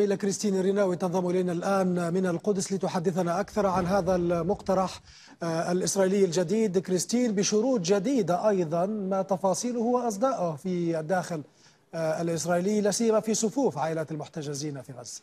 إلى كريستين ريناوي تنضم إلينا الآن من القدس لتحدثنا أكثر عن هذا المقترح آه، الإسرائيلي الجديد كريستين بشروط جديدة أيضا ما تفاصيله وأصداءه في الداخل آه، الإسرائيلي لا سيما في صفوف عائلات المحتجزين في غزة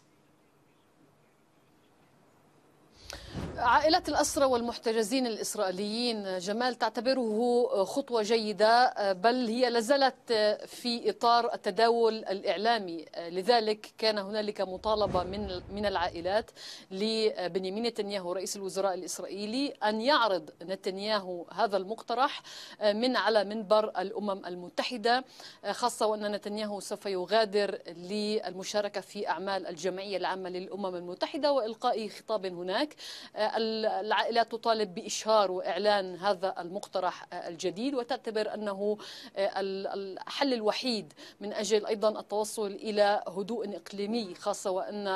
عائلات الأسرى والمحتجزين الإسرائيليين جمال تعتبره خطوة جيدة بل هي لازالت في إطار التداول الإعلامي لذلك كان هنالك مطالبة من من العائلات لبنيامين نتنياهو رئيس الوزراء الإسرائيلي أن يعرض نتنياهو هذا المقترح آه، من على منبر الأمم المتحدة آه، خاصة وأن نتنياهو سوف يغادر للمشاركة في أعمال الجمعية العامة للأمم المتحدة وإلقاء خطاب هناك آه، العائلات تطالب بإشهار وإعلان هذا المقترح الجديد وتعتبر أنه آه، الحل الوحيد من أجل أيضا التوصل إلى هدوء إقليمي خاصة وأن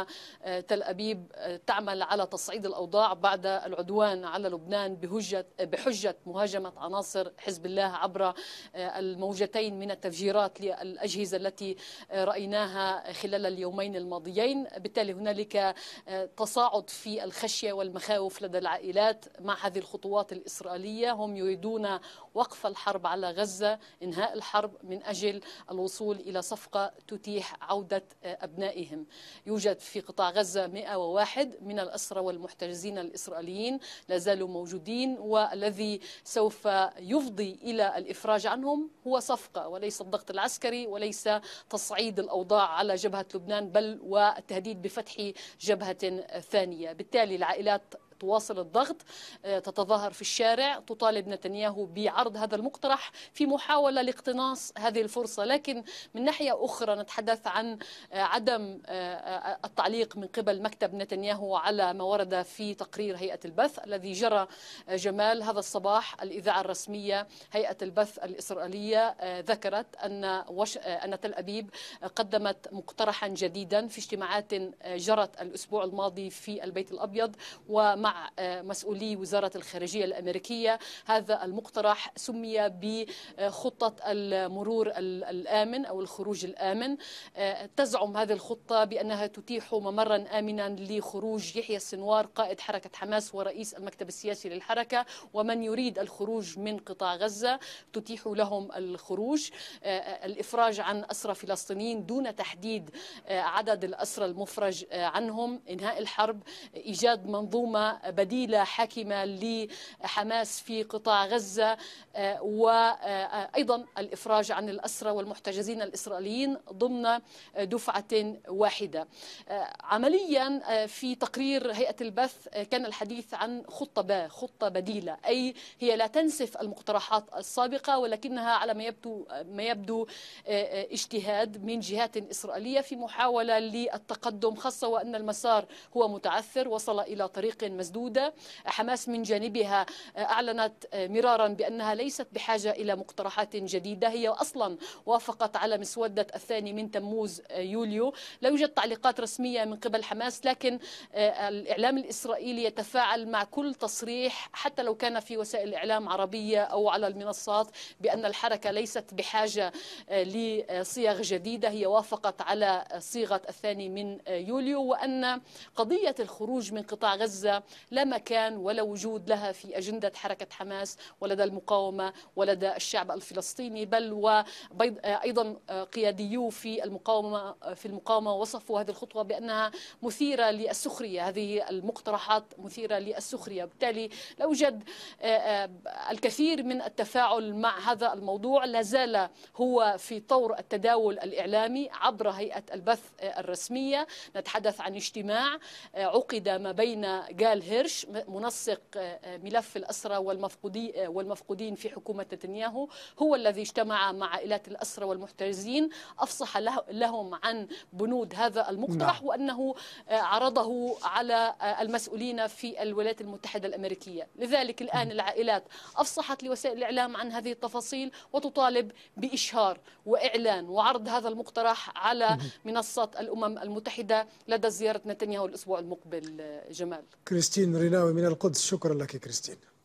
آه، تل أبيب آه، تعمل على تصعيد الأوضاع بعد العدوان على لبنان بهجة بحجة مهاجمة عناصر حزب الله عبر الموجتين من التفجيرات للأجهزة التي رأيناها خلال اليومين الماضيين بالتالي هنالك تصاعد في الخشية والمخاوف الخوف لدى العائلات مع هذه الخطوات الإسرائيلية هم يريدون وقف الحرب على غزة إنهاء الحرب من أجل الوصول إلى صفقة تتيح عودة آه، أبنائهم يوجد في قطاع غزة 101 من الأسرى والمحتجزين الإسرائيليين لا زالوا موجودين والذي سوف يفضي إلى الإفراج عنهم هو صفقة وليس الضغط العسكري وليس تصعيد الأوضاع على جبهة لبنان بل والتهديد بفتح جبهة ثانية بالتالي العائلات تواصل الضغط آه، تتظاهر في الشارع تطالب نتنياهو بعرض هذا المقترح في محاولة لاقتناص هذه الفرصة لكن من ناحية أخرى نتحدث عن آه، عدم آه، التعليق من قبل مكتب نتنياهو على ما ورد في تقرير هيئة البث الذي جرى جمال هذا الصباح الإذاعة الرسمية هيئة البث الإسرائيلية ذكرت أن وش أن تل أبيب قدمت مقترحا جديدا في اجتماعات جرت الأسبوع الماضي في البيت الأبيض ومع مع آه، مسؤولي وزارة الخارجية الأمريكية هذا المقترح سمي بخطة المرور الآمن أو الخروج الآمن آه، تزعم هذه الخطة بأنها تتيح ممرا آمنا لخروج يحيى السنوار قائد حركة حماس ورئيس المكتب السياسي للحركة ومن يريد الخروج من قطاع غزة تتيح لهم الخروج آه، الإفراج عن أسرى فلسطينيين دون تحديد عدد الأسرى المفرج عنهم إنهاء الحرب إيجاد منظومة بديلة حاكمة لحماس في قطاع غزة آه، وأيضا آه، الإفراج عن الأسرى والمحتجزين الإسرائيليين ضمن دفعة واحدة آه، عمليا في تقرير هيئة البث كان الحديث عن خطة با خطة بديلة أي هي لا تنسف المقترحات السابقة ولكنها على ما يبدو ما يبدو اجتهاد من جهات إسرائيلية في محاولة للتقدم خاصة وأن المسار هو متعثر وصل إلى طريق مزيد مسدودة حماس من جانبها أعلنت مرارا بأنها ليست بحاجة إلى مقترحات جديدة هي أصلا وافقت على مسودة الثاني من تموز يوليو لا يوجد تعليقات رسمية من قبل حماس لكن الإعلام الإسرائيلي يتفاعل مع كل تصريح حتى لو كان في وسائل إعلام عربية أو على المنصات بأن الحركة ليست بحاجة لصيغ جديدة هي وافقت على صيغة الثاني من يوليو وأن قضية الخروج من قطاع غزة لا مكان ولا وجود لها في أجندة حركة حماس ولدى المقاومة ولدى الشعب الفلسطيني بل وأيضا آه، قياديو في المقاومة آه، في المقاومة وصفوا هذه الخطوة بأنها مثيرة للسخرية هذه المقترحات مثيرة للسخرية بالتالي لا يوجد آه، الكثير من التفاعل مع هذا الموضوع لا زال هو في طور التداول الإعلامي عبر هيئة البث الرسمية نتحدث عن اجتماع عقد ما بين جال هيرش منسق آه، آه، ملف الأسرة آه، والمفقودين في حكومة نتنياهو هو الذي اجتمع مع عائلات الأسرة والمحتجزين أفصح لهم عن بنود هذا المقترح نعم. وأنه عرضه على المسؤولين في الولايات المتحدة الأمريكية لذلك الآن العائلات أفصحت لوسائل الإعلام عن هذه التفاصيل وتطالب بإشهار وإعلان وعرض هذا المقترح على منصة الأمم المتحدة لدى زيارة نتنياهو الأسبوع المقبل جمال كريستين ريناوي من القدس شكرا لك كريستين